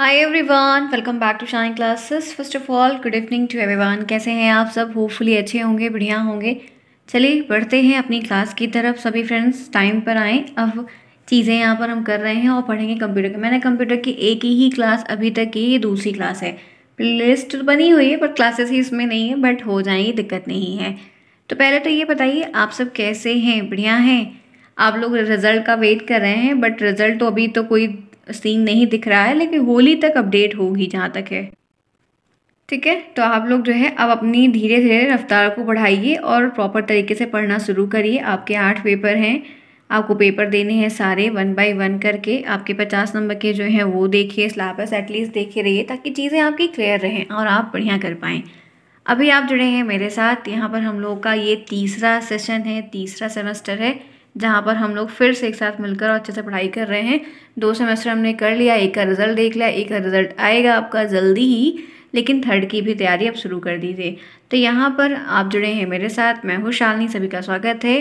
hi everyone welcome back to shine classes first of all good evening to everyone कैसे हैं आप सब hopefully अच्छे होंगे बढ़िया होंगे चलिए बढ़ते हैं अपनी क्लास की तरफ सभी फ्रेंड्स टाइम पर आएँ अब चीज़ें यहाँ पर हम कर रहे हैं और पढ़ेंगे कंप्यूटर की मैंने कंप्यूटर की एक ही क्लास अभी तक की ये दूसरी क्लास है लिस्ट बनी हुई है पर क्लासेस ही इसमें नहीं है बट हो जाएंगी दिक्कत नहीं है तो पहले तो ये बताइए आप सब कैसे हैं बढ़िया हैं आप लोग रिज़ल्ट का वेट कर रहे हैं बट रिज़ल्ट तो अभी तो कोई सीन नहीं दिख रहा है लेकिन होली तक अपडेट होगी जहाँ तक है ठीक है तो आप लोग जो है अब अपनी धीरे धीरे रफ्तार को बढ़ाइए और प्रॉपर तरीके से पढ़ना शुरू करिए आपके आठ पेपर हैं आपको पेपर देने हैं सारे वन बाय वन करके आपके पचास नंबर के जो हैं वो देखिए सिलेबस एटलीस्ट देखे रहिए ताकि चीज़ें आपकी क्लियर रहें और आप बढ़िया कर पाएँ अभी आप जुड़े हैं मेरे साथ यहाँ पर हम लोगों का ये तीसरा सेशन है तीसरा सेमेस्टर है जहाँ पर हम लोग फिर से एक साथ मिलकर अच्छे से पढ़ाई कर रहे हैं दो सेमेस्टर हमने कर लिया एक का रिज़ल्ट देख लिया एक का रिज़ल्ट आएगा आपका जल्दी ही लेकिन थर्ड की भी तैयारी अब शुरू कर दी थी तो यहाँ पर आप जुड़े हैं मेरे साथ मैं हूँ शालनी सभी का स्वागत है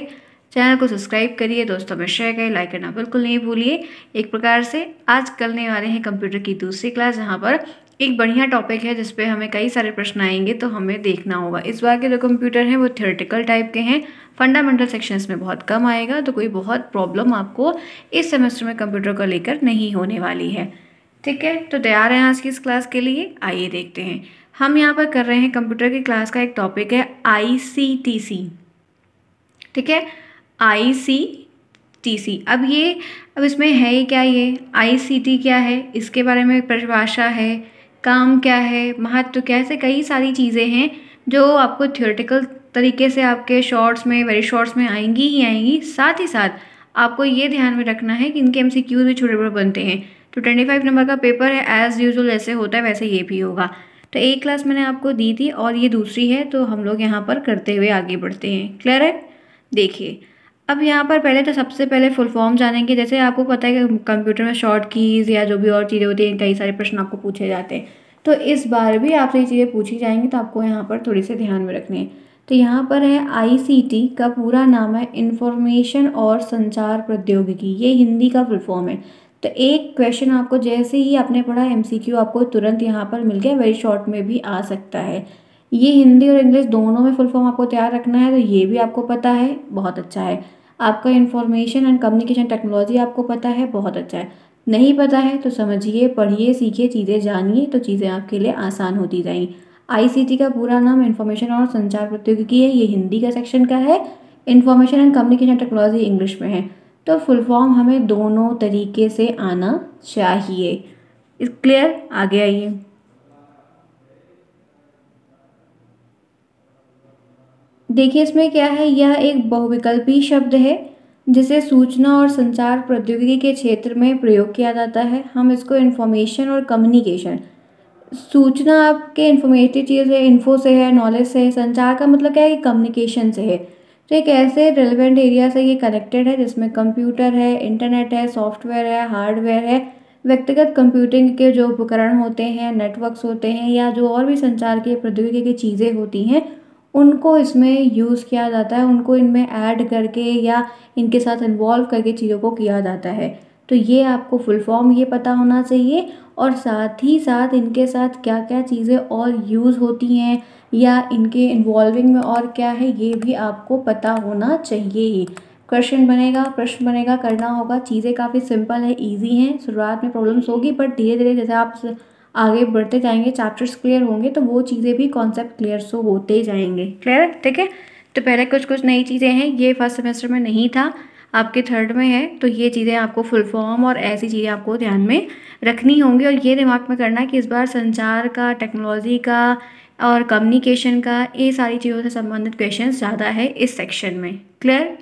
चैनल को सब्सक्राइब करिए दोस्तों में शेयर करिए लाइक करना बिल्कुल नहीं भूलिए एक प्रकार से आज करने वाले हैं कंप्यूटर की दूसरी क्लास जहाँ पर एक बढ़िया टॉपिक है जिसपे हमें कई सारे प्रश्न आएंगे तो हमें देखना होगा इस बार के जो कंप्यूटर हैं वो थियोरटिकल टाइप के हैं फंडामेंटल सेक्शंस में बहुत कम आएगा तो कोई बहुत प्रॉब्लम आपको इस सेमेस्टर में कंप्यूटर को लेकर नहीं होने वाली है ठीक है तो तैयार हैं आज की इस क्लास के लिए आइए देखते हैं हम यहाँ पर कर रहे हैं कंप्यूटर की क्लास का एक टॉपिक है आई सी सी टी ठीक है आई सी टी सी अब ये अब इसमें है ही क्या ये आई सी टी क्या है इसके बारे में परिभाषा है काम क्या है महत्व क्या है ऐसे कई सारी चीज़ें हैं जो आपको थियोरेटिकल तरीके से आपके शॉर्ट्स में वेरी शॉर्ट्स में आएंगी ही आएंगी साथ ही साथ आपको ये ध्यान में रखना है कि इनके एम भी छोटे बड़े बनते हैं तो ट्वेंटी फाइव नंबर का पेपर है एज़ यूजल जैसे होता है वैसे ये भी होगा तो एक क्लास मैंने आपको दी थी और ये दूसरी है तो हम लोग यहाँ पर करते हुए आगे बढ़ते हैं क्लियर है देखिए अब यहाँ पर पहले तो सबसे पहले फुल फॉर्म जानेंगे जैसे आपको पता है कि कंप्यूटर में शॉर्ट कीज़ या जो भी और चीज़ें होती हैं कई सारे प्रश्न आपको पूछे जाते हैं तो इस बार भी आपसे ये चीज़ें पूछी जाएंगी तो आपको यहाँ पर थोड़ी से ध्यान में रखनी है तो यहाँ पर है आईसीटी का पूरा नाम है इन्फॉर्मेशन और संचार प्रौद्योगिकी ये हिंदी का फुल फॉर्म है तो एक क्वेश्चन आपको जैसे ही आपने पढ़ा एमसीक्यू आपको तुरंत यहाँ पर मिल गया वेरी शॉर्ट में भी आ सकता है ये हिंदी और इंग्लिश दोनों में फुल फॉर्म आपको तैयार रखना है तो ये भी आपको पता है बहुत अच्छा है आपका इन्फॉर्मेशन एंड कम्युनिकेशन टेक्नोलॉजी आपको पता है बहुत अच्छा है नहीं पता है तो समझिए पढ़िए सीखिए चीज़ें जानिए तो चीज़ें आपके लिए आसान होती जाएंगी आईसीटी का पूरा नाम इन्फॉर्मेशन और संचार प्रौद्योगिकी है ये हिंदी का सेक्शन का है information and communication technology English में है तो फुल फॉर्म हमें दोनों तरीके से आना चाहिए क्लियर आगे आइए देखिए इसमें क्या है यह एक बहुविकल्पी शब्द है जिसे सूचना और संचार प्रौद्योगिकी के क्षेत्र में प्रयोग किया जाता है हम इसको इन्फॉर्मेशन और कम्युनिकेशन सूचना आपके इन्फॉर्मेटिव चीज़ है इन्फो से है नॉलेज से है संचार का मतलब क्या है कि कम्युनिकेशन से है तो एक ऐसे रेलिवेंट एरिया से ये कनेक्टेड है जिसमें कंप्यूटर है इंटरनेट है सॉफ्टवेयर है हार्डवेयर है व्यक्तिगत कंप्यूटिंग के जो उपकरण होते हैं नेटवर्क्स होते हैं या जो और भी संचार के प्रौद्योगिकी की चीज़ें होती हैं उनको इसमें यूज़ किया जाता है उनको इनमें ऐड करके या इनके साथ इन्वॉल्व करके चीज़ों को किया जाता है तो ये आपको फुल फॉर्म ये पता होना चाहिए और साथ ही साथ इनके साथ क्या क्या चीज़ें और यूज़ होती हैं या इनके इन्वॉल्विंग में और क्या है ये भी आपको पता होना चाहिए ही क्वेश्चन बनेगा प्रश्न बनेगा करना होगा चीज़ें काफ़ी सिंपल है इजी हैं शुरुआत में प्रॉब्लम्स होगी बट धीरे धीरे जैसे आप आगे बढ़ते जाएंगे चैप्टर्स क्लियर होंगे तो वो चीज़ें भी कॉन्सेप्ट क्लियर सो होते जाएंगे क्लियर है ठीक है तो पहले कुछ कुछ नई चीज़ें हैं ये फर्स्ट सेमेस्टर में नहीं था आपके थर्ड में है तो ये चीज़ें आपको फुल फॉर्म और ऐसी चीज़ें आपको ध्यान में रखनी होंगी और ये दिमाग में करना कि इस बार संचार का टेक्नोलॉजी का और कम्युनिकेशन का ये सारी चीज़ों से संबंधित क्वेश्चन ज़्यादा है इस सेक्शन में क्लियर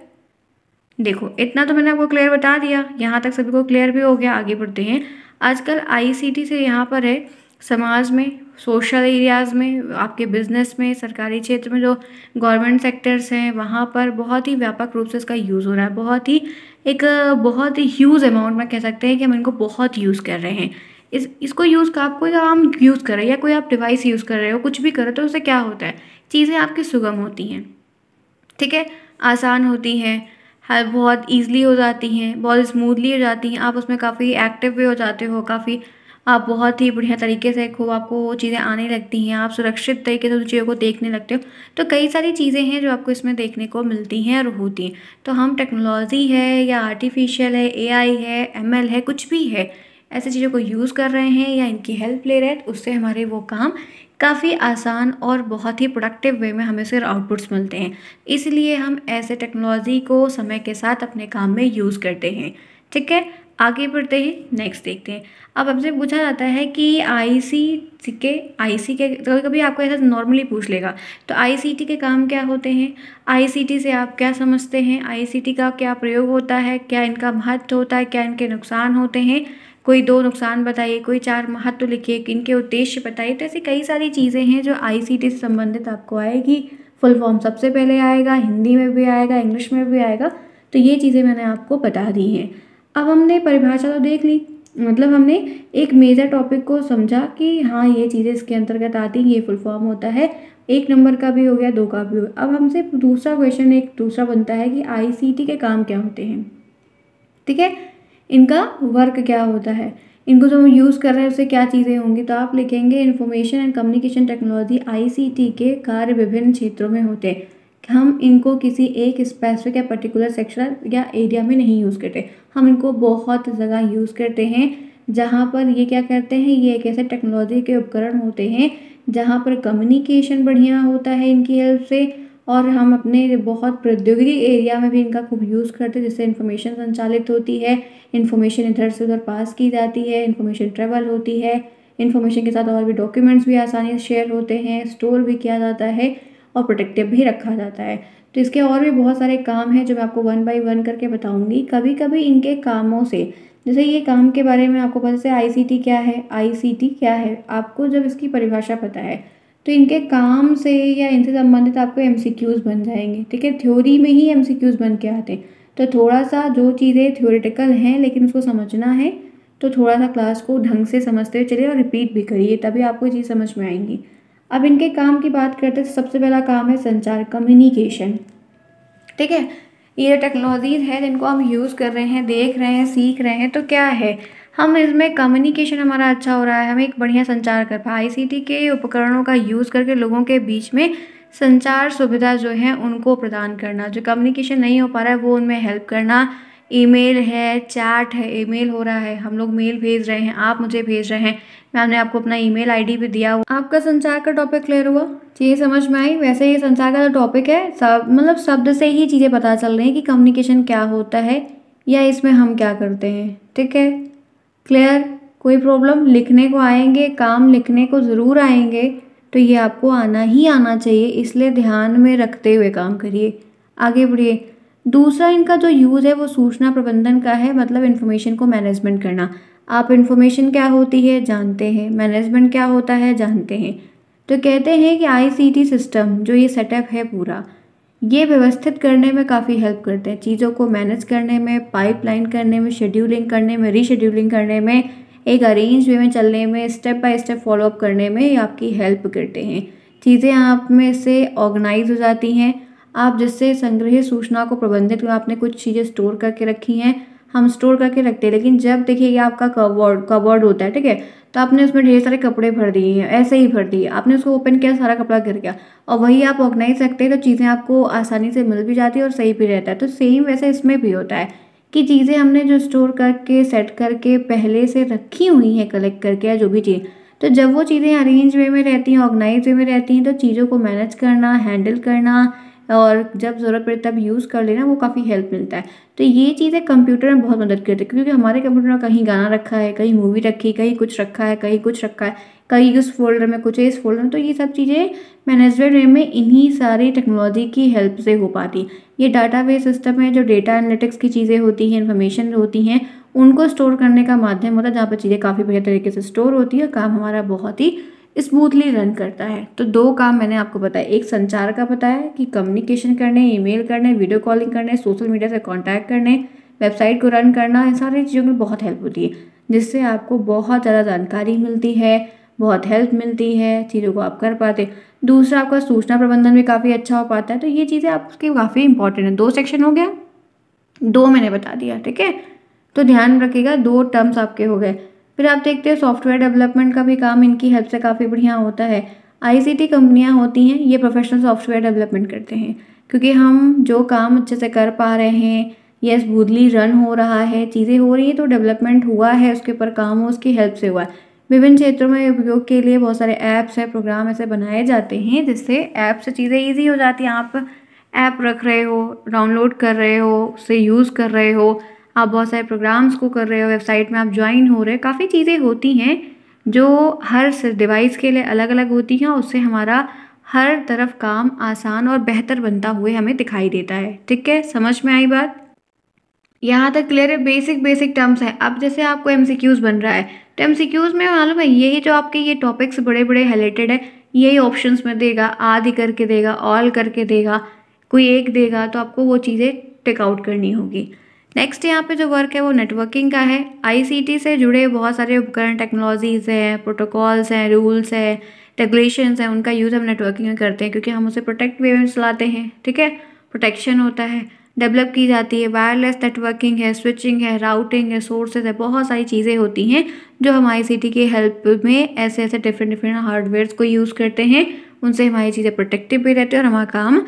देखो इतना तो मैंने आपको क्लियर बता दिया यहाँ तक सभी को क्लियर भी हो गया आगे बढ़ते हैं आजकल आईसीटी से यहाँ पर है समाज में सोशल एरियाज़ में आपके बिजनेस में सरकारी क्षेत्र में जो गवर्नमेंट सेक्टर्स हैं वहाँ पर बहुत ही व्यापक रूप से इसका यूज़ हो रहा है बहुत ही एक बहुत ही ह्यूज़ अमाउंट में कह सकते हैं कि हम इनको बहुत यूज़ कर रहे हैं इस इसको यूज़ कर आप कोई आम यूज़ कर रहे हैं या कोई आप डिवाइस यूज़ कर रहे हो कुछ भी करो तो उससे क्या होता है चीज़ें आपकी सुगम होती हैं ठीक है आसान होती हैं है बहुत ईज़िली हो जाती हैं बहुत स्मूदली हो जाती हैं आप उसमें काफ़ी एक्टिव भी हो जाते हो काफ़ी आप बहुत ही बढ़िया तरीके से खूब आपको वो चीज़ें आने लगती हैं आप सुरक्षित तरीके से उन चीज़ों को देखने लगते हो तो कई सारी चीज़ें हैं जो आपको इसमें देखने को मिलती हैं और होती हैं तो हम टेक्नोलॉजी है या आर्टिफिशियल है एआई है एमएल है कुछ भी है ऐसी चीज़ों को यूज़ कर रहे हैं या इनकी हेल्प ले रहे हैं तो उससे हमारे वो काम काफ़ी आसान और बहुत ही प्रोडक्टिव वे में हमें उसके आउटपुट्स मिलते हैं इसलिए हम ऐसे टेक्नोलॉजी को समय के साथ अपने काम में यूज़ करते हैं ठीक है आगे बढ़ते हैं नेक्स्ट देखते हैं अब हमसे पूछा जाता है कि आई सी के आई सी के तो कभी कभी आपको ऐसा नॉर्मली पूछ लेगा तो आई सी टी के काम क्या होते हैं आई सी टी से आप क्या समझते हैं आई सी टी का क्या प्रयोग होता है क्या इनका महत्व होता है क्या इनके नुकसान होते हैं कोई दो नुकसान बताइए कोई चार महत्व लिखिए इनके उद्देश्य बताइए तो ऐसी कई सारी चीज़ें हैं जो आई से संबंधित आपको आएगी फुल फॉर्म सबसे पहले आएगा हिंदी में भी आएगा इंग्लिश में भी आएगा तो ये चीज़ें मैंने आपको बता दी हैं अब हमने परिभाषा तो देख ली मतलब हमने एक मेजर टॉपिक को समझा कि हाँ ये चीज़ें इसके अंतर्गत आती हैं ये फुल फॉर्म होता है एक नंबर का भी हो गया दो का भी हो गया अब हमसे दूसरा क्वेश्चन एक दूसरा बनता है कि आईसीटी के काम क्या होते हैं ठीक है इनका वर्क क्या होता है इनको जो हम यूज़ कर रहे हैं उससे क्या चीज़ें होंगी तो आप लिखेंगे information and communication technology ICT के कार्य विभिन्न क्षेत्रों में होते हैं हम इनको किसी एक स्पेसिफिक या पर्टिकुलर सेक्शन या एरिया में नहीं यूज़ करते हम इनको बहुत जगह यूज़ करते हैं जहाँ पर ये क्या करते हैं ये एक ऐसे टेक्नोलॉजी के उपकरण होते हैं जहाँ पर कम्युनिकेशन बढ़िया होता है इनकी हेल्प से और हम अपने बहुत प्रौद्योगिकी एरिया में भी इनका खूब यूज़ करते हैं जिससे इन्फॉर्मेशन संचालित होती है इन्फॉर्मेशन इधर से उधर पास की जाती है इन्फॉर्मेशन ट्रेवल होती है इन्फॉर्मेशन के साथ और भी डॉक्यूमेंट्स भी आसानी से शेयर होते हैं स्टोर भी किया जाता है और प्रोटेक्टिव भी रखा जाता है तो इसके और भी बहुत सारे काम हैं जो मैं आपको वन बाई वन करके बताऊँगी कभी कभी इनके कामों से जैसे ये काम के बारे में आपको पता है आई क्या है आई क्या है आपको जब इसकी परिभाषा पता है तो इनके काम से या इनसे संबंधित आपको एम बन जाएंगे ठीक है थ्योरी में ही एम बन के आते हैं तो थोड़ा सा जो चीज़ें थ्योरेटिकल हैं लेकिन उसको समझना है तो थोड़ा सा क्लास को ढंग से समझते हुए चलिए और रिपीट भी करिए तभी आपको चीज़ समझ में आएंगी अब इनके काम की बात करते हैं तो सबसे पहला काम है संचार कम्युनिकेशन ठीक है ये टेक्नोलॉजीज़ हैं जिनको हम यूज़ कर रहे हैं देख रहे हैं सीख रहे हैं तो क्या है हम इसमें कम्युनिकेशन हमारा अच्छा हो रहा है हम एक बढ़िया संचार कर पा आई के उपकरणों का यूज़ करके लोगों के बीच में संचार सुविधा जो है उनको प्रदान करना जो कम्युनिकेशन नहीं हो पा रहा है वो उनमें हेल्प करना ईमेल है चैट है ईमेल हो रहा है हम लोग मेल भेज रहे हैं आप मुझे भेज रहे हैं मैम ने आपको अपना ईमेल आईडी भी दिया हुआ आपका संचार का टॉपिक क्लियर हुआ चीज़ समझ में आई वैसे ये संचार का जो टॉपिक है सब मतलब शब्द से ही चीज़ें पता चल रही हैं कि कम्युनिकेशन क्या होता है या इसमें हम क्या करते हैं ठीक है क्लियर कोई प्रॉब्लम लिखने को आएंगे काम लिखने को ज़रूर आएंगे तो ये आपको आना ही आना चाहिए इसलिए ध्यान में रखते हुए काम करिए आगे बढ़िए दूसरा इनका जो यूज़ है वो सूचना प्रबंधन का है मतलब इन्फॉर्मेशन को मैनेजमेंट करना आप इन्फॉर्मेशन क्या होती है जानते हैं मैनेजमेंट क्या होता है जानते हैं तो कहते हैं कि आईसीटी सिस्टम जो ये सेटअप है पूरा ये व्यवस्थित करने में काफ़ी हेल्प करते हैं चीज़ों को मैनेज करने में पाइपलाइन करने में शेड्यूलिंग करने में रीशेड्यूलिंग करने में एक अरेंज वे में चलने में स्टेप बाय स्टेप फॉलोअप करने में ये आपकी हेल्प करते हैं चीज़ें आप में से ऑर्गेनाइज हो जाती हैं आप जिससे संग्रहित सूचना को प्रबंधित आपने कुछ चीज़ें स्टोर करके रखी हैं हम स्टोर करके रखते हैं लेकिन जब देखिए आपका कवर्ड कवर्ड होता है ठीक है तो आपने उसमें ढेर सारे कपड़े भर दिए हैं ऐसे ही भर दिए आपने उसको ओपन किया सारा कपड़ा गिर गया और वही आप ऑर्गेनाइज रखते हैं तो चीज़ें आपको आसानी से मिल भी जाती है और सही भी रहता है तो सेम वैसे इसमें भी होता है कि चीज़ें हमने जो स्टोर करके सेट करके पहले से रखी हुई हैं कलेक्ट करके या जो भी चीज़ तो जब वो चीज़ें अरेंज वे में रहती हैं ऑर्गेनाइज वे में रहती हैं तो चीज़ों को मैनेज करना हैंडल करना और जब ज़रूरत पड़े तब यूज़ कर लेना वो काफ़ी हेल्प मिलता है तो ये चीज़ें कंप्यूटर में बहुत मदद करती है क्योंकि हमारे कंप्यूटर में कहीं गाना रखा है कहीं मूवी रखी कहीं कुछ रखा है कहीं कुछ रखा है कहीं उस फोल्डर में कुछ है इस फोल्डर में तो ये सब चीज़ें मैनेजमेंट में इन्हीं सारी टेक्नोलॉजी की हेल्प से हो पाती ये बेस सिस्टम है जो डेटा एनालिटिक्स की चीज़ें होती हैं इन्फॉर्मेशन होती हैं उनको स्टोर करने का माध्यम होता है जहाँ पर चीज़ें काफ़ी बढ़िया तरीके से स्टोर होती है काम हमारा बहुत ही स्मूथली रन करता है तो दो काम मैंने आपको बताया एक संचार का बताया कि कम्युनिकेशन करने ईमेल करने वीडियो कॉलिंग करने सोशल मीडिया से कांटेक्ट करने वेबसाइट को रन करना इन सारी चीज़ों में बहुत हेल्प होती है जिससे आपको बहुत ज़्यादा जानकारी मिलती है बहुत हेल्प मिलती है चीज़ों को आप कर पाते दूसरा आपका सूचना प्रबंधन भी काफ़ी अच्छा हो पाता है तो ये चीज़ें आपके काफ़ी इंपॉर्टेंट हैं दो सेक्शन हो गया दो मैंने बता दिया ठीक है तो ध्यान रखिएगा दो टर्म्स आपके हो गए फिर आप देखते हैं सॉफ्टवेयर डेवलपमेंट का भी काम इनकी हेल्प से काफ़ी बढ़िया होता है आईसीटी कंपनियां होती हैं ये प्रोफेशनल सॉफ्टवेयर डेवलपमेंट करते हैं क्योंकि हम जो काम अच्छे से कर पा रहे हैं ये स्मूदली रन हो रहा है चीज़ें हो रही हैं तो डेवलपमेंट हुआ है उसके ऊपर काम हो उसकी हेल्प से हुआ है विभिन्न क्षेत्रों में उपयोग के लिए बहुत सारे ऐप्स हैं प्रोग्राम ऐसे बनाए जाते हैं जिससे ऐप से चीज़ें ईजी हो जाती हैं आप ऐप रख रहे हो डाउनलोड कर रहे हो उससे यूज़ कर रहे हो आप बहुत सारे प्रोग्राम्स को कर रहे हो वेबसाइट में आप ज्वाइन हो रहे हो काफ़ी चीज़ें होती हैं जो हर डिवाइस के लिए अलग अलग होती हैं उससे हमारा हर तरफ काम आसान और बेहतर बनता हुए हमें दिखाई देता है ठीक है समझ में आई बात यहाँ तक क्लियर है बेसिक बेसिक टर्म्स हैं अब जैसे आपको एम बन रहा है तो एम में मालूम है यही जो आपके ये टॉपिक्स बड़े बड़े हाईलाइटेड है यही ऑप्शंस में देगा आदि करके देगा ऑल करके देगा कोई एक देगा तो आपको वो चीज़ें टेकआउट करनी होगी नेक्स्ट यहाँ पे जो वर्क है वो नेटवर्किंग का है आईसीटी से जुड़े बहुत सारे उपकरण टेक्नोलॉजीज़ हैं प्रोटोकॉल्स हैं रूल्स हैं रेगुलेशंस हैं उनका यूज़ हम नेटवर्किंग में करते हैं क्योंकि हम उसे प्रोटेक्ट वे में चलाते हैं ठीक है प्रोटेक्शन होता है डेवलप की जाती है वायरलेस नेटवर्किंग है स्विचिंग है राउटिंग है सोर्सेज है बहुत सारी चीज़ें होती हैं जो हम आई की हेल्प में ऐसे ऐसे डिफरेंट डिफरेंट हार्डवेयर को यूज़ करते हैं उनसे हमारी चीज़ें प्रोटेक्टिव भी रहती है और हमारा काम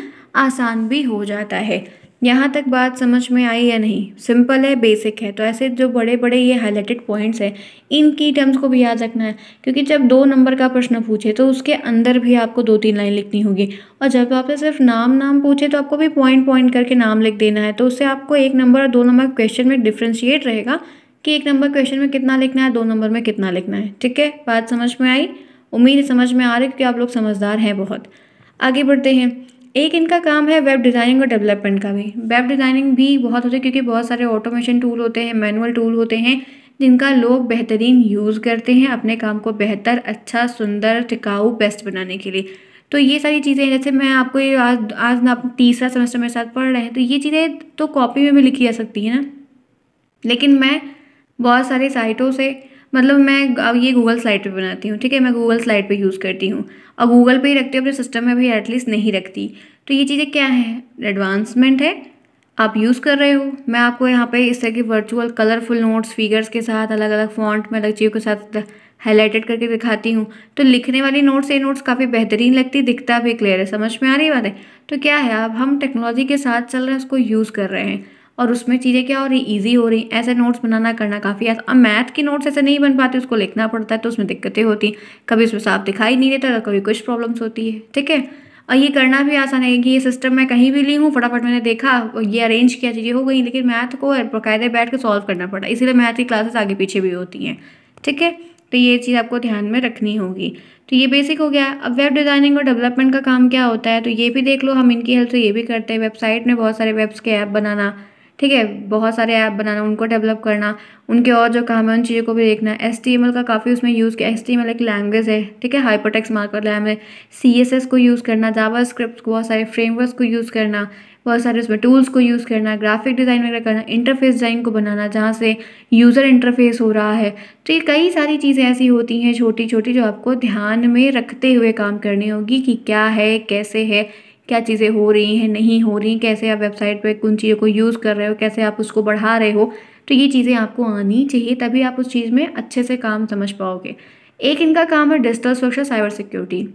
आसान भी हो जाता है यहाँ तक बात समझ में आई या नहीं सिंपल है बेसिक है तो ऐसे जो बड़े बड़े ये हाईलाइटेड पॉइंट्स हैं इन की टर्म्स को भी याद रखना है क्योंकि जब दो नंबर का प्रश्न पूछे तो उसके अंदर भी आपको दो तीन लाइन लिखनी होगी और जब आपसे सिर्फ नाम नाम पूछे तो आपको भी पॉइंट पॉइंट करके नाम लिख देना है तो उससे आपको एक नंबर और दो नंबर क्वेश्चन में डिफ्रेंशिएट रहेगा कि एक नंबर क्वेश्चन में कितना लिखना है दो नंबर में कितना लिखना है ठीक है बात समझ में आई उम्मीद समझ में आ रही क्योंकि आप लोग समझदार हैं बहुत आगे बढ़ते हैं एक इनका काम है वेब डिज़ाइनिंग और डेवलपमेंट का भी वेब डिज़ाइनिंग भी बहुत होती है क्योंकि बहुत सारे ऑटोमेशन टूल होते हैं मैनुअल टूल होते हैं जिनका लोग बेहतरीन यूज़ करते हैं अपने काम को बेहतर अच्छा सुंदर टिकाऊ बेस्ट बनाने के लिए तो ये सारी चीज़ें जैसे मैं आपको ये आज आज ना तीसरा सेमेस्टर मेरे साथ पढ़ रहे हैं तो ये चीज़ें तो कॉपी में भी लिखी जा सकती हैं ना लेकिन मैं बहुत सारी साइटों से मतलब मैं अब ये गूगल स्लाइड पे बनाती हूँ ठीक है मैं गूगल स्लाइड पे यूज़ करती हूँ और गूगल पे ही रखती हूँ अपने सिस्टम में भी एटलीस्ट नहीं रखती तो ये चीज़ें क्या है एडवांसमेंट है आप यूज़ कर रहे हो मैं आपको यहाँ पे इस तरह के वर्चुअल कलरफुल नोट्स फिगर्स के साथ अलग अलग फॉन्ट में अलग चीज़ों के साथ हाईलाइटेड करके दिखाती हूँ तो लिखने वाली नोट्स ये नोट्स काफ़ी बेहतरीन लगती दिखता भी क्लियर है समझ में आ रही बात है तो क्या है अब हम टेक्नोलॉजी के साथ चल रहे हैं उसको यूज़ कर रहे हैं और उसमें चीज़ें क्या हो रही ईजी हो रही ऐसे नोट्स बनाना करना काफ़ी आसान अब मैथ के नोट्स ऐसे नहीं बन पाते उसको लिखना पड़ता है तो उसमें दिक्कतें होती कभी उसमें साफ दिखाई नहीं देता तो कभी कुछ प्रॉब्लम्स होती है ठीक है और ये करना भी आसान है कि ये सिस्टम मैं कहीं भी ली हूँ फटाफट मैंने देखा ये अरेंज किया चीज़ें हो गई लेकिन मैथ को बाकायदे बैठ कर सॉल्व करना पड़ा इसीलिए मैथ की क्लासेस आगे पीछे भी होती हैं ठीक है तो ये चीज़ आपको ध्यान में रखनी होगी तो ये बेसिक हो गया अब वेब डिज़ाइनिंग और डेवलपमेंट का काम क्या होता है तो ये भी देख लो हम इनकी हेल्प से ये भी करते हैं वेबसाइट में बहुत सारे वेब्स के ऐप बनाना ठीक है बहुत सारे ऐप बनाना उनको डेवलप करना उनके और जो काम है उन चीज़ों को भी देखना एस का काफ़ी उसमें यूज़ किया एस टी एक लैंग्वेज है ठीक है हाइपरटेक्स मार्कर लैंग्वेज सी को यूज़ करना जावा स्क्रिप्ट बहुत सारे फ्रेमवर्क को यूज़ करना बहुत सारे उसमें टूल्स को यूज़ करना ग्राफिक डिज़ाइन वगैरह करना इंटरफेस डिज़ाइन को बनाना जहाँ से यूज़र इंटरफेस हो रहा है तो ये कई सारी चीज़ें ऐसी होती हैं छोटी छोटी जो आपको ध्यान में रखते हुए काम करनी होगी कि क्या है कैसे है क्या चीज़ें हो रही हैं नहीं हो रही कैसे आप वेबसाइट पर उन चीज़ों को यूज़ कर रहे हो कैसे आप उसको बढ़ा रहे हो तो ये चीज़ें आपको आनी चाहिए तभी आप उस चीज़ में अच्छे से काम समझ पाओगे एक इनका काम है डिजिटल सुरक्षा साइबर सिक्योरिटी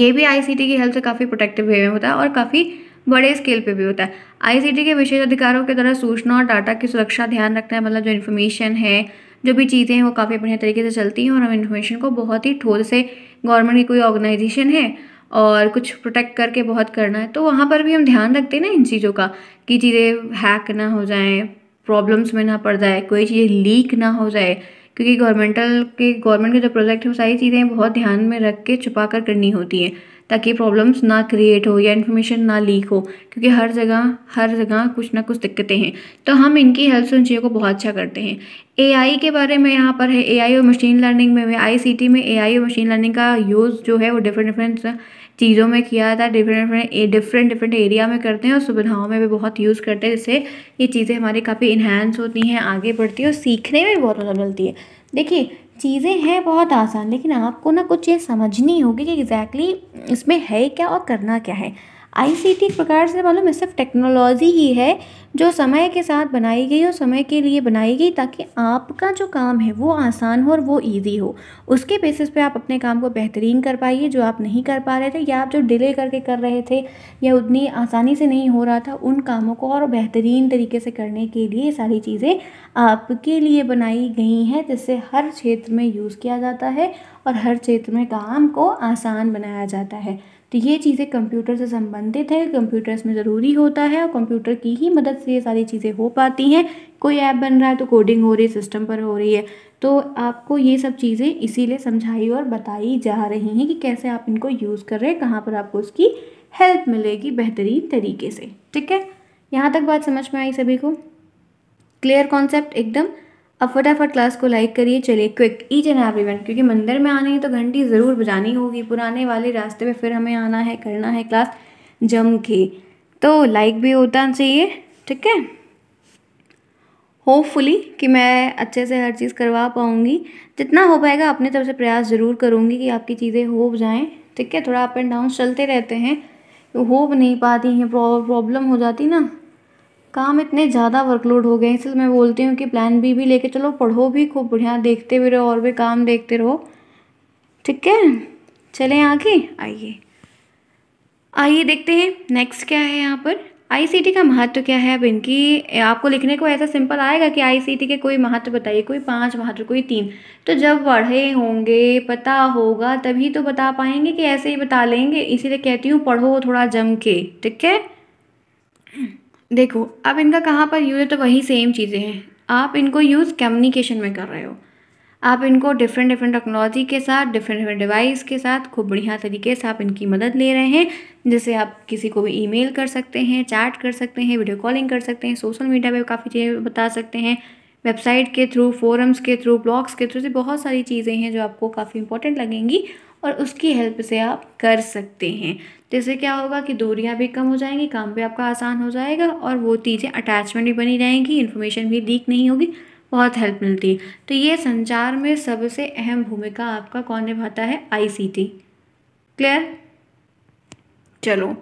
ये भी आईसीटी की हेल्प से काफ़ी प्रोटेक्टिव वे में होता है और काफ़ी बड़े स्केल पे भी होता है आईसीटी के विशेष अधिकारों के तरह सूचना और डाटा की सुरक्षा ध्यान रखना है मतलब जो इन्फॉर्मेशन है जो भी चीज़ें हैं वो काफ़ी बढ़िया तरीके से चलती हैं और हम इन्फॉर्मेशन को बहुत ही ठोस से गवर्नमेंट की कोई ऑर्गेनाइजेशन है और कुछ प्रोटेक्ट करके बहुत करना है तो वहाँ पर भी हम ध्यान रखते हैं ना इन चीज़ों का कि चीज़ें हैक ना हो जाएँ प्रॉब्लम्स में ना पड़ जाए कोई चीज़ें लीक ना हो जाए क्योंकि गवर्नमेंटल के गवर्नमेंट के जो प्रोजेक्ट हैं वो सारी चीज़ें बहुत ध्यान में रख के छुपा कर करनी होती हैं ताकि प्रॉब्लम्स ना क्रिएट हो या इन्फॉर्मेशन ना लीक हो क्योंकि हर जगह हर जगह कुछ ना कुछ दिक्कतें हैं तो हम इनकी हेल्प से उन चीज़ों को बहुत अच्छा करते हैं एआई के बारे में यहाँ पर है एआई और मशीन लर्निंग में आई सी में एआई और मशीन लर्निंग का यूज़ जो है वो डिफरेंट डिफरेंट चीज़ों में किया था different different different different area में करते हैं और सुविधाओं में भी बहुत यूज़ करते हैं जिससे ये चीज़ें हमारी काफ़ी इन्हेंस होती हैं आगे बढ़ती है और सीखने में बहुत मदद मिलती है देखिए चीज़ें हैं बहुत आसान लेकिन आपको ना कुछ ये समझनी होगी कि एग्जैक्टली exactly इसमें है क्या और करना क्या है आईसीटी एक प्रकार से मालूम है सिर्फ टेक्नोलॉजी ही है जो समय के साथ बनाई गई और समय के लिए बनाई गई ताकि आपका जो काम है वो आसान हो और वो ईजी हो उसके बेसिस पे आप अपने काम को बेहतरीन कर पाइए जो आप नहीं कर पा रहे थे या आप जो डिले करके कर रहे थे या उतनी आसानी से नहीं हो रहा था उन कामों को और बेहतरीन तरीके से करने के लिए सारी चीज़ें आपके लिए बनाई गई हैं जिससे हर क्षेत्र में यूज़ किया जाता है और हर क्षेत्र में काम को आसान बनाया जाता है तो ये चीज़ें कंप्यूटर से संबंधित है कंप्यूटर इसमें ज़रूरी होता है और कंप्यूटर की ही मदद से ये सारी चीज़ें हो पाती हैं कोई ऐप बन रहा है तो कोडिंग हो रही है सिस्टम पर हो रही है तो आपको ये सब चीज़ें इसीलिए समझाई और बताई जा रही हैं कि कैसे आप इनको यूज़ कर रहे हैं कहाँ पर आपको उसकी हेल्प मिलेगी बेहतरीन तरीके से ठीक है यहाँ तक बात समझ में आई सभी को क्लियर कॉन्सेप्ट एकदम अब फटाफट क्लास को लाइक करिए चलिए quick each and every one क्योंकि मंदिर में आने तो घंटी ज़रूर बजानी होगी पुराने वाले रास्ते में फिर हमें आना है करना है क्लास जम के तो लाइक भी होता चाहिए ठीक है होपफुली कि मैं अच्छे से हर चीज़ करवा पाऊँगी जितना हो पाएगा अपने तरफ से प्रयास ज़रूर करूँगी कि आपकी चीज़ें हो जाएँ ठीक है थोड़ा अप एंड डाउन चलते रहते हैं होप नहीं पाती हैं प्रॉब्लम हो जाती ना काम इतने ज़्यादा वर्कलोड हो गए हैं इसलिए मैं बोलती हूँ कि प्लान बी भी लेके चलो पढ़ो भी खूब बढ़िया देखते भी रहो और भी काम देखते रहो ठीक है चलें आगे आइए आइए देखते हैं नेक्स्ट क्या है यहाँ पर आईसीटी का महत्व क्या है अब इनकी आपको लिखने को ऐसा सिंपल आएगा कि आईसीटी के कोई महत्व बताइए कोई पाँच महत्व कोई तीन तो जब पढ़े होंगे पता होगा तभी तो बता पाएंगे कि ऐसे ही बता लेंगे इसीलिए कहती हूँ पढ़ो थोड़ा जम के ठीक है देखो अब इनका कहाँ पर यूज़ है तो वही सेम चीज़ें हैं आप इनको यूज़ कम्युनिकेशन में कर रहे हो आप इनको डिफरेंट डिफरेंट टेक्नोलॉजी के साथ डिफरेंट डिफरेंट डिवाइस के साथ खूब बढ़िया तरीके से आप इनकी मदद ले रहे हैं जैसे आप किसी को भी ईमेल कर सकते हैं चैट कर सकते हैं वीडियो कॉलिंग कर सकते हैं सोशल मीडिया पे काफ़ी चीज़ें बता सकते हैं वेबसाइट के थ्रू फोरम्स के थ्रू ब्लॉग्स के थ्रू से बहुत सारी चीज़ें हैं जो आपको काफ़ी इंपॉर्टेंट लगेंगी और उसकी हेल्प से आप कर सकते हैं तो इससे क्या होगा कि दूरियाँ भी कम हो जाएंगी काम भी आपका आसान हो जाएगा और वो चीज़ें अटैचमेंट भी बनी रहेंगी इन्फॉर्मेशन भी लीक नहीं होगी बहुत हेल्प मिलती है तो ये संचार में सबसे अहम भूमिका आपका कौन निभाता है आईसीटी क्लियर चलो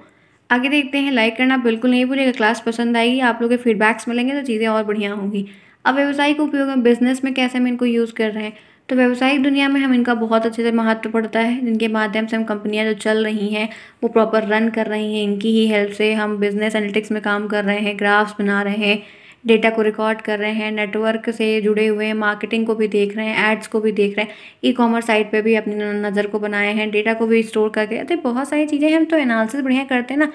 आगे देखते हैं लाइक करना बिल्कुल नहीं भूलेगा क्लास पसंद आएगी आप लोगों के फीडबैक्स मिलेंगे तो चीज़ें और बढ़िया होंगी अब व्यवसाय को उपयोग में बिजनेस में कैसे हम इनको यूज़ कर रहे हैं तो व्यावसायिक दुनिया में हम इनका बहुत अच्छे से महत्व पड़ता है जिनके माध्यम से हम कंपनियाँ जो चल रही हैं वो प्रॉपर रन कर रही हैं इनकी ही हेल्प से हम बिज़नेस एनालिटिक्स में काम कर रहे हैं ग्राफ्स बना रहे हैं डेटा को रिकॉर्ड कर रहे हैं नेटवर्क से जुड़े हुए हैं मार्केटिंग को भी देख रहे हैं एड्स को भी देख रहे हैं ई कॉमर्स साइट पर भी अपनी नज़र को बनाए हैं डेटा को भी स्टोर करके अरे बहुत सारी चीज़ें हम तो एनालिसिस बढ़िया करते हैं ना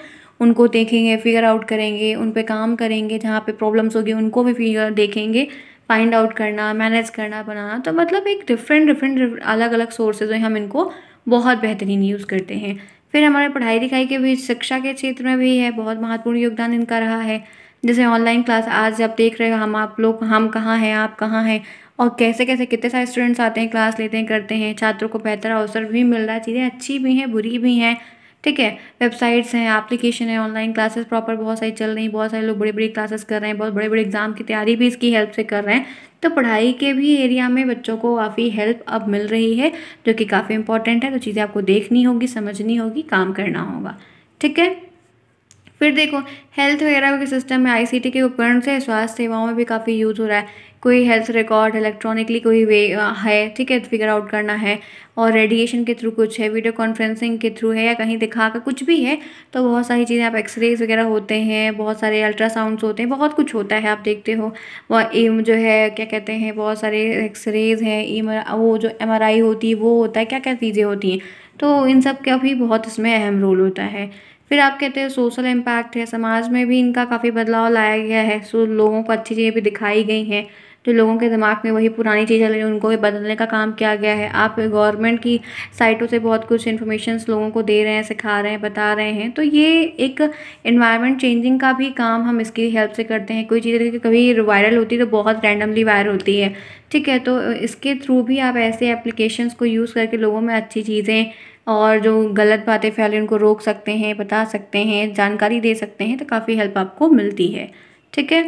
उनको देखेंगे फिगर आउट करेंगे उन पर काम करेंगे जहाँ पे प्रॉब्लम्स होगी उनको भी फिगर देखेंगे फाइंड आउट करना मैनेज करना बनाना तो मतलब एक डिफरेंट डिफरेंट अलग अलग सोर्सेज में हम इनको बहुत बेहतरीन यूज़ करते हैं फिर हमारे पढ़ाई लिखाई के भी शिक्षा के क्षेत्र में भी है बहुत महत्वपूर्ण योगदान इनका रहा है जैसे ऑनलाइन क्लास आज आप देख रहे हो हम आप लोग हम कहाँ हैं आप कहाँ हैं और कैसे कैसे कितने सारे स्टूडेंट्स आते हैं क्लास लेते हैं करते हैं छात्रों को बेहतर अवसर भी मिल रहा है चीज़ें अच्छी भी हैं बुरी भी हैं ठीक है वेबसाइट्स हैं एप्लीकेशन है ऑनलाइन क्लासेस प्रॉपर बहुत सारी चल रही हैं बहुत सारे लोग बड़े बड़े क्लासेस कर रहे हैं बहुत बड़े बड़े एग्जाम की तैयारी भी इसकी हेल्प से कर रहे हैं तो पढ़ाई के भी एरिया में बच्चों को काफ़ी हेल्प अब मिल रही है जो कि काफ़ी इंपॉर्टेंट है तो चीज़ें आपको देखनी होगी समझनी होगी काम करना होगा ठीक है फिर देखो हेल्थ वगैरह के सिस्टम में आईसीटी के उपकरण से स्वास्थ्य सेवाओं में भी काफ़ी यूज़ हो रहा है कोई हेल्थ रिकॉर्ड इलेक्ट्रॉनिकली कोई वे है ठीक है फिगर आउट करना है और रेडिएशन के थ्रू कुछ है वीडियो कॉन्फ्रेंसिंग के थ्रू है या कहीं दिखा कर कुछ भी है तो बहुत सारी चीज़ें आप एक्सरेज वगैरह होते हैं बहुत सारे अल्ट्रासाउंड्स होते हैं बहुत कुछ होता है आप देखते हो वह एम जो है क्या कहते हैं बहुत सारे एक्सरेज हैं एम वो जो एम होती है वो होता है क्या क्या चीज़ें होती हैं तो इन सब का भी बहुत इसमें अहम रोल होता है फिर आप कहते हैं सोशल इम्पैक्ट है समाज में भी इनका काफ़ी बदलाव लाया गया है सो लोगों को अच्छी चीज़ें भी दिखाई गई हैं जो लोगों के दिमाग में वही पुरानी चीज़ चल रही है उनको बदलने का काम किया गया है आप गवर्नमेंट की साइटों से बहुत कुछ इन्फॉर्मेशन लोगों को दे रहे हैं सिखा रहे हैं बता रहे हैं तो ये एक इन्वायरमेंट चेंजिंग का भी काम हम इसकी हेल्प से करते हैं कोई चीज़ कभी वायरल होती है तो बहुत रैंडमली वायरल होती है ठीक है तो इसके थ्रू भी आप ऐसे एप्लीकेशंस को यूज़ करके लोगों में अच्छी चीज़ें और जो गलत बातें फैले उनको रोक सकते हैं बता सकते हैं जानकारी दे सकते हैं तो काफ़ी हेल्प आपको मिलती है ठीक है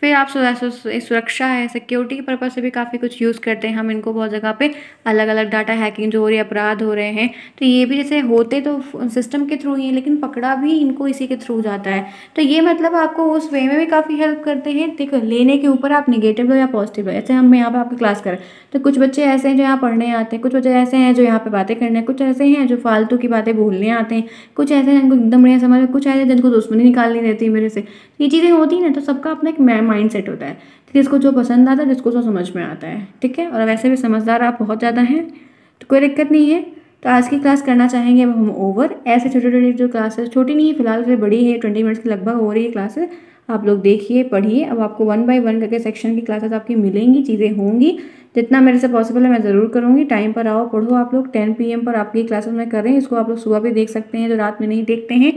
फिर आप सुरक्षा है सिक्योरिटी के पर्पज़ से भी काफ़ी कुछ यूज़ करते हैं हम इनको बहुत जगह पे अलग अलग डाटा हैकिंग जो हो रही है अपराध हो रहे हैं तो ये भी जैसे होते तो सिस्टम के थ्रू ही है लेकिन पकड़ा भी इनको इसी के थ्रू जाता है तो ये मतलब आपको उस वे में भी काफ़ी हेल्प करते हैं देखो लेने के ऊपर आप निगेटिव हो या पॉजिटिव हो ऐसे हम यहाँ पर आपकी क्लास करें तो कुछ बच्चे ऐसे हैं जो यहाँ पढ़ने आते हैं कुछ बच्चे ऐसे हैं जो यहाँ पर बातें करने कुछ ऐसे हैं जो फालतू की बातें भूलने आते हैं कुछ ऐसे हैं जिनको एकदम बढ़िया समझ कुछ ऐसे जिनको दुश्मनी निकालनी रहती है मेरे से ये चीज़ें होती हैं ना तो सबका अपना एक माइंड सेट होता है ठीक तो है जो पसंद आता है जिसको जो समझ में आता है ठीक है और वैसे भी समझदार आप बहुत ज़्यादा हैं तो कोई दिक्कत नहीं है तो आज की क्लास करना चाहेंगे अब हम ओवर ऐसे छोटे छोटे जो क्लासेस छोटी नहीं है फिलहाल से बड़ी है ट्वेंटी मिनट्स के लगभग हो रही है क्लासेस आप लोग देखिए पढ़िए अब आपको वन बाय वन करके सेक्शन की क्लासेस आपकी मिलेंगी चीज़ें होंगी जितना मेरे से पॉसिबल है मैं ज़रूर करूँगी टाइम पर आओ पढ़ो आप लोग टेन पी पर आपकी क्लासेस में कर इसको आप लोग सुबह भी देख सकते हैं जो रात में नहीं देखते हैं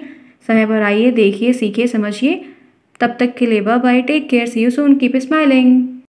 समय पर आइए देखिए सीखिए समझिए तब तक के लिए bye take care see you soon keep smiling